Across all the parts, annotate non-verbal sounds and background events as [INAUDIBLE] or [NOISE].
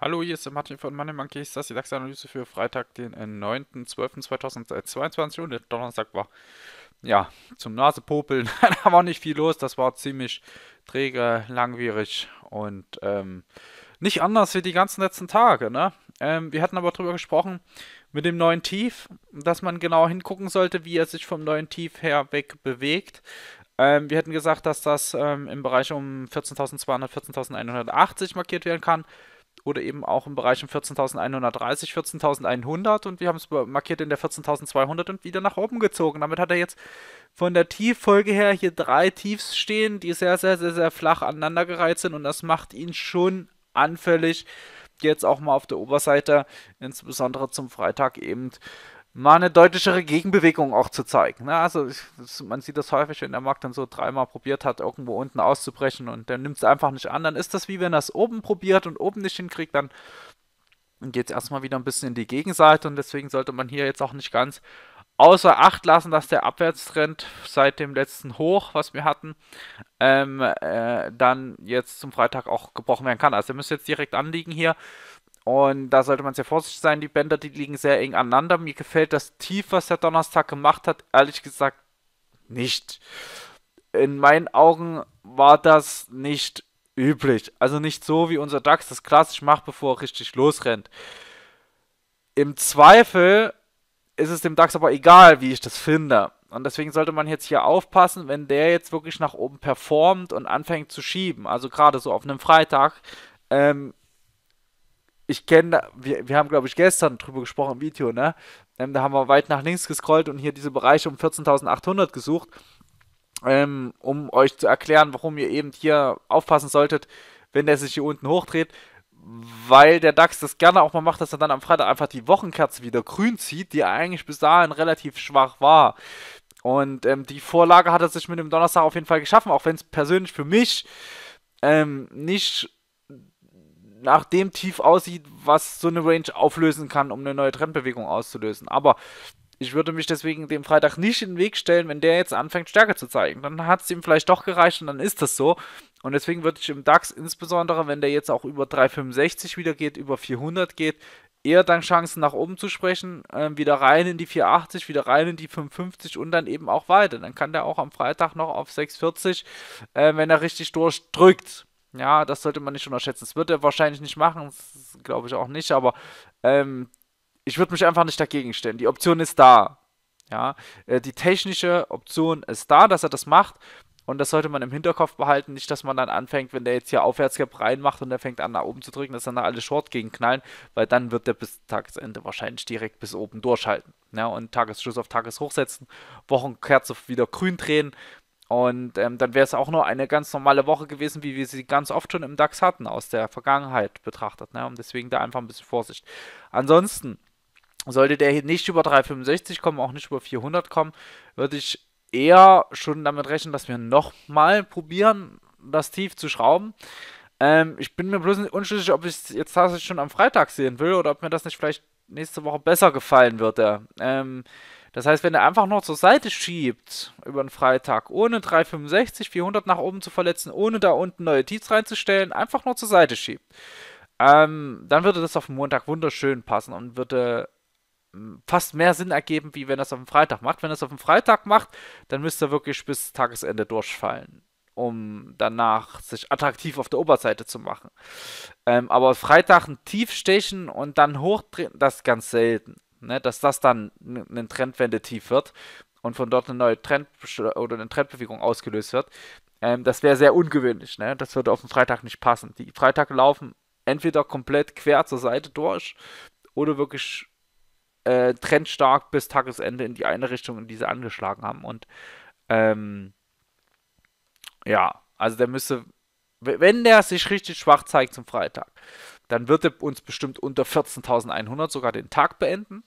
Hallo, hier ist der Martin von Money Monkeys. Das ist die DAX-Analyse für Freitag, den 9.12.2022 äh, und der Donnerstag war, ja, zum Nasepopeln. [LAUGHS] da war nicht viel los. Das war ziemlich träge, langwierig und ähm, nicht anders wie die ganzen letzten Tage. Ne? Ähm, wir hatten aber darüber gesprochen mit dem neuen Tief, dass man genau hingucken sollte, wie er sich vom neuen Tief her weg bewegt. Ähm, wir hätten gesagt, dass das ähm, im Bereich um 14.200, 14.180 markiert werden kann. Oder eben auch im Bereich um 14.130, 14.100 und wir haben es markiert in der 14.200 und wieder nach oben gezogen. Damit hat er jetzt von der Tieffolge her hier drei Tiefs stehen, die sehr, sehr, sehr, sehr flach aneinandergereiht sind und das macht ihn schon anfällig jetzt auch mal auf der Oberseite, insbesondere zum Freitag eben mal eine deutlichere Gegenbewegung auch zu zeigen. Ne? Also ich, das, man sieht das häufig, wenn der Markt dann so dreimal probiert hat, irgendwo unten auszubrechen und der nimmt es einfach nicht an. Dann ist das wie wenn er es oben probiert und oben nicht hinkriegt, dann geht es erstmal wieder ein bisschen in die Gegenseite und deswegen sollte man hier jetzt auch nicht ganz außer Acht lassen, dass der Abwärtstrend seit dem letzten Hoch, was wir hatten, ähm, äh, dann jetzt zum Freitag auch gebrochen werden kann. Also ihr müsste jetzt direkt anliegen hier und da sollte man sehr vorsichtig sein. Die Bänder, die liegen sehr eng aneinander. Mir gefällt das Tief, was der Donnerstag gemacht hat, ehrlich gesagt nicht. In meinen Augen war das nicht üblich. Also nicht so, wie unser DAX das klassisch macht, bevor er richtig losrennt. Im Zweifel ist es dem DAX aber egal, wie ich das finde. Und deswegen sollte man jetzt hier aufpassen, wenn der jetzt wirklich nach oben performt und anfängt zu schieben. Also gerade so auf einem Freitag. Ähm, ich kenne, wir, wir haben, glaube ich, gestern drüber gesprochen im Video, ne? Ähm, da haben wir weit nach links gescrollt und hier diese Bereiche um 14.800 gesucht, ähm, um euch zu erklären, warum ihr eben hier aufpassen solltet, wenn der sich hier unten hochdreht, weil der DAX das gerne auch mal macht, dass er dann am Freitag einfach die Wochenkerze wieder grün zieht, die eigentlich bis dahin relativ schwach war. Und ähm, die Vorlage hat er sich mit dem Donnerstag auf jeden Fall geschaffen, auch wenn es persönlich für mich ähm, nicht nach dem tief aussieht, was so eine Range auflösen kann, um eine neue Trendbewegung auszulösen. Aber ich würde mich deswegen dem Freitag nicht in den Weg stellen, wenn der jetzt anfängt, Stärke zu zeigen. Dann hat es ihm vielleicht doch gereicht und dann ist das so. Und deswegen würde ich im DAX insbesondere, wenn der jetzt auch über 365 wieder geht, über 400 geht, eher dann Chancen nach oben zu sprechen, äh, wieder rein in die 480, wieder rein in die 550 und dann eben auch weiter. Dann kann der auch am Freitag noch auf 640, äh, wenn er richtig durchdrückt. Ja, das sollte man nicht unterschätzen. Das wird er wahrscheinlich nicht machen, glaube ich auch nicht, aber ähm, ich würde mich einfach nicht dagegen stellen. Die Option ist da. Ja, äh, die technische Option ist da, dass er das macht. Und das sollte man im Hinterkopf behalten. Nicht, dass man dann anfängt, wenn der jetzt hier Aufwärtsgap reinmacht und der fängt an, nach oben zu drücken, dass dann alle Short gegenknallen, weil dann wird der bis Tagesende wahrscheinlich direkt bis oben durchhalten. Ja, und Tagesschluss auf Tageshoch setzen, Wochenkerze wieder grün drehen und ähm, dann wäre es auch nur eine ganz normale Woche gewesen, wie wir sie ganz oft schon im DAX hatten, aus der Vergangenheit betrachtet. Ne? Und deswegen da einfach ein bisschen Vorsicht. Ansonsten sollte der hier nicht über 365 kommen, auch nicht über 400 kommen, würde ich eher schon damit rechnen, dass wir nochmal probieren, das tief zu schrauben. Ähm, ich bin mir bloß unschlüssig, ob ich es jetzt tatsächlich schon am Freitag sehen will oder ob mir das nicht vielleicht nächste Woche besser gefallen würde. Ähm, das heißt, wenn er einfach noch zur Seite schiebt über den Freitag, ohne 365, 400 nach oben zu verletzen, ohne da unten neue Tiefs reinzustellen, einfach nur zur Seite schiebt, ähm, dann würde das auf den Montag wunderschön passen und würde mm, fast mehr Sinn ergeben, wie wenn er es auf den Freitag macht. Wenn er es auf den Freitag macht, dann müsste er wirklich bis Tagesende durchfallen, um danach sich attraktiv auf der Oberseite zu machen. Ähm, aber Freitag ein Tief und dann hochdrehen, das ist ganz selten ne, dass das dann ein Trendwendetief wird und von dort eine neue Trend oder eine Trendbewegung ausgelöst wird, ähm, das wäre sehr ungewöhnlich. Ne? Das würde auf den Freitag nicht passen. Die Freitage laufen entweder komplett quer zur Seite durch oder wirklich äh, trendstark bis Tagesende in die eine Richtung, in die sie angeschlagen haben. Und ähm, ja, also der müsste, wenn der sich richtig schwach zeigt zum Freitag, dann wird er uns bestimmt unter 14.100 sogar den Tag beenden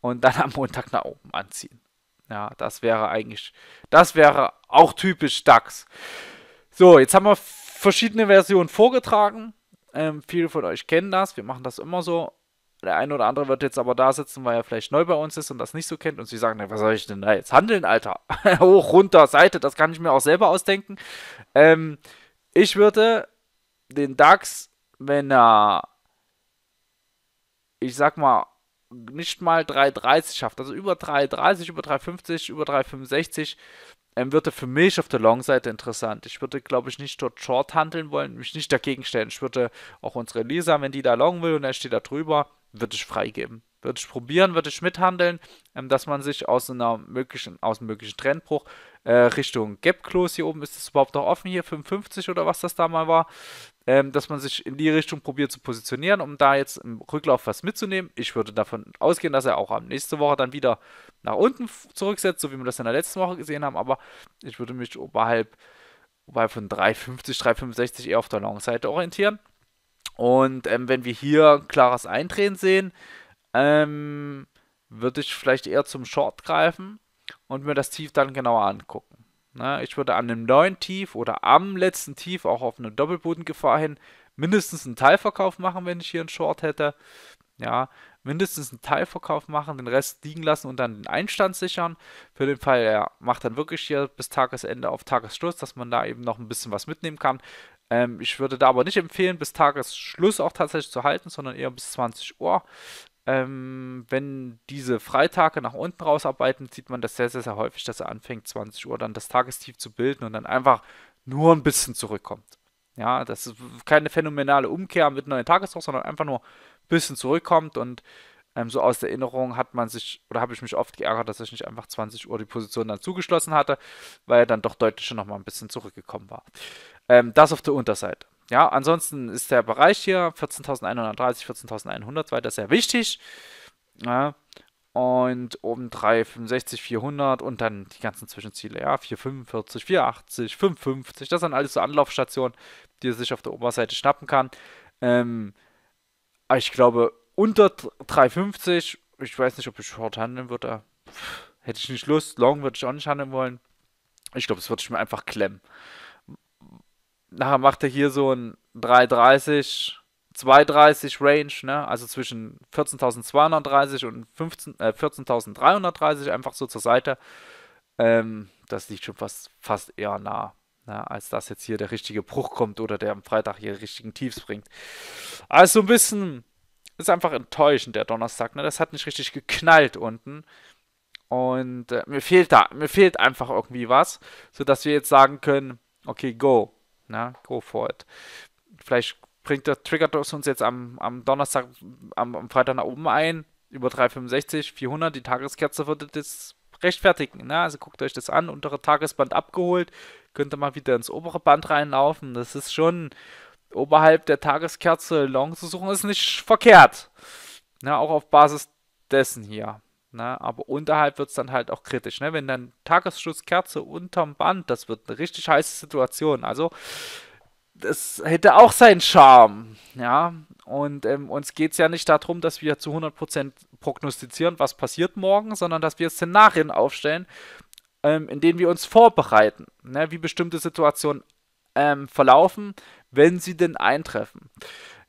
und dann am Montag nach oben anziehen. Ja, das wäre eigentlich, das wäre auch typisch DAX. So, jetzt haben wir verschiedene Versionen vorgetragen. Ähm, viele von euch kennen das, wir machen das immer so. Der eine oder andere wird jetzt aber da sitzen, weil er vielleicht neu bei uns ist und das nicht so kennt und sie sagen, was soll ich denn da jetzt handeln, Alter? [LAUGHS] Hoch, runter, Seite, das kann ich mir auch selber ausdenken. Ähm, ich würde den DAX wenn er, ich sag mal, nicht mal 3,30 schafft, also über 3,30, über 3,50, über 3,65, ähm, wird er für mich auf der Long-Seite interessant. Ich würde, glaube ich, nicht dort Short handeln wollen, mich nicht dagegen stellen. Ich würde auch unsere Lisa, wenn die da long will und er steht da drüber, würde ich freigeben. Würde ich probieren, würde ich mithandeln, ähm, dass man sich aus, einer möglichen, aus einem möglichen Trendbruch äh, Richtung Gap Close, hier oben ist es überhaupt noch offen, hier 55 oder was das da mal war, ähm, dass man sich in die Richtung probiert zu positionieren, um da jetzt im Rücklauf was mitzunehmen. Ich würde davon ausgehen, dass er auch am nächste Woche dann wieder nach unten zurücksetzt, so wie wir das in der letzten Woche gesehen haben, aber ich würde mich oberhalb, oberhalb von 3,50, 3,65 eher auf der Long-Seite orientieren. Und ähm, wenn wir hier ein klares Eindrehen sehen, ähm, würde ich vielleicht eher zum Short greifen und mir das Tief dann genauer angucken. Na, ich würde an einem neuen Tief oder am letzten Tief auch auf eine Doppelbodengefahr hin mindestens einen Teilverkauf machen, wenn ich hier einen Short hätte. Ja, mindestens einen Teilverkauf machen, den Rest liegen lassen und dann den Einstand sichern. Für den Fall, er ja, macht dann wirklich hier bis Tagesende auf Tagesschluss, dass man da eben noch ein bisschen was mitnehmen kann. Ähm, ich würde da aber nicht empfehlen, bis Tagesschluss auch tatsächlich zu halten, sondern eher bis 20 Uhr. Ähm, wenn diese Freitage nach unten rausarbeiten, sieht man das sehr, sehr, sehr häufig, dass er anfängt, 20 Uhr dann das Tagestief zu bilden und dann einfach nur ein bisschen zurückkommt. Ja, das ist keine phänomenale Umkehr mit neuen Tageshoch, sondern einfach nur ein bisschen zurückkommt und ähm, so aus der Erinnerung hat man sich, oder habe ich mich oft geärgert, dass ich nicht einfach 20 Uhr die Position dann zugeschlossen hatte, weil er dann doch deutlich schon nochmal ein bisschen zurückgekommen war. Ähm, das auf der Unterseite. Ja, ansonsten ist der Bereich hier 14.130, 14.100 weiter sehr wichtig. Ja, und oben 365, 400 und dann die ganzen Zwischenziele. Ja, 445, 480, 550. Das sind alles so Anlaufstationen, die er sich auf der Oberseite schnappen kann. Ähm, ich glaube, unter 350, ich weiß nicht, ob ich Short handeln würde. hätte ich nicht Lust. Long würde ich auch nicht handeln wollen. Ich glaube, das würde ich mir einfach klemmen nachher macht er hier so ein 330, 230 Range, ne? also zwischen 14.230 und äh, 14.330 einfach so zur Seite. Ähm, das liegt schon fast, fast eher nah, ne? als dass jetzt hier der richtige Bruch kommt oder der am Freitag hier richtigen Tiefs bringt. Also ein bisschen ist einfach enttäuschend der Donnerstag. Ne? Das hat nicht richtig geknallt unten. Und äh, mir fehlt da, mir fehlt einfach irgendwie was, sodass wir jetzt sagen können, okay, go. Na, go for it. Vielleicht bringt der Trigger uns jetzt am, am Donnerstag, am, am, Freitag nach oben ein, über 365, 400, die Tageskerze würde das rechtfertigen. Na, ne? also guckt euch das an, untere Tagesband abgeholt, könnt ihr mal wieder ins obere Band reinlaufen. Das ist schon oberhalb der Tageskerze long zu suchen, ist nicht verkehrt. Na, ne, auch auf Basis dessen hier. Ne? Aber unterhalb wird es dann halt auch kritisch. Ne? Wenn dann Tagesschusskerze unterm Band, das wird eine richtig heiße Situation. Also, das hätte auch seinen Charme. Ja? Und ähm, uns geht es ja nicht darum, dass wir zu 100% prognostizieren, was passiert morgen, sondern dass wir Szenarien aufstellen, ähm, in denen wir uns vorbereiten, ne? wie bestimmte Situationen ähm, verlaufen, wenn sie denn eintreffen.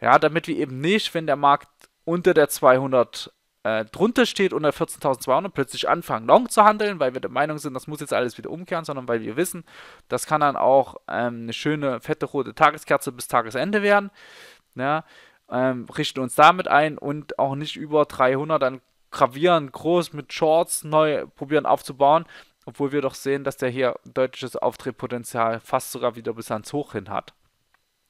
Ja, damit wir eben nicht, wenn der Markt unter der 200 äh, drunter steht unter 14.200 plötzlich anfangen, long zu handeln, weil wir der Meinung sind, das muss jetzt alles wieder umkehren, sondern weil wir wissen, das kann dann auch ähm, eine schöne, fette, rote Tageskerze bis Tagesende werden. Ja, ähm, richten uns damit ein und auch nicht über 300 dann gravieren, groß mit Shorts neu probieren aufzubauen, obwohl wir doch sehen, dass der hier deutliches Auftretpotenzial fast sogar wieder bis ans Hoch hin hat.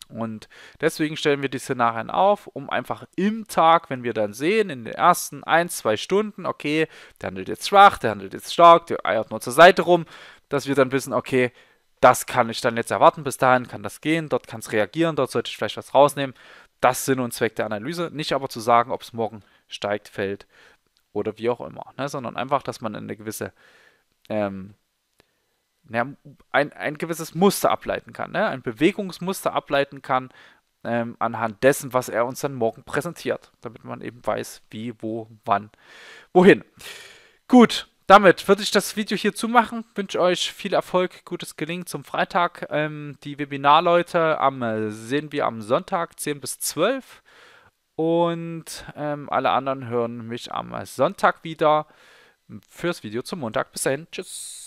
Und deswegen stellen wir die Szenarien auf, um einfach im Tag, wenn wir dann sehen, in den ersten 1, 2 Stunden, okay, der handelt jetzt schwach, der handelt jetzt stark, der eiert nur zur Seite rum, dass wir dann wissen, okay, das kann ich dann jetzt erwarten, bis dahin kann das gehen, dort kann es reagieren, dort sollte ich vielleicht was rausnehmen. Das Sinn und Zweck der Analyse, nicht aber zu sagen, ob es morgen steigt, fällt oder wie auch immer, ne? sondern einfach, dass man eine gewisse ähm, ja, ein, ein gewisses Muster ableiten kann, ne? ein Bewegungsmuster ableiten kann, ähm, anhand dessen, was er uns dann morgen präsentiert, damit man eben weiß, wie, wo, wann, wohin. Gut, damit würde ich das Video hier zumachen. Wünsche euch viel Erfolg, gutes Gelingen zum Freitag. Ähm, die Webinarleute am, äh, sehen wir am Sonntag 10 bis 12 und ähm, alle anderen hören mich am Sonntag wieder fürs Video zum Montag. Bis dahin, tschüss.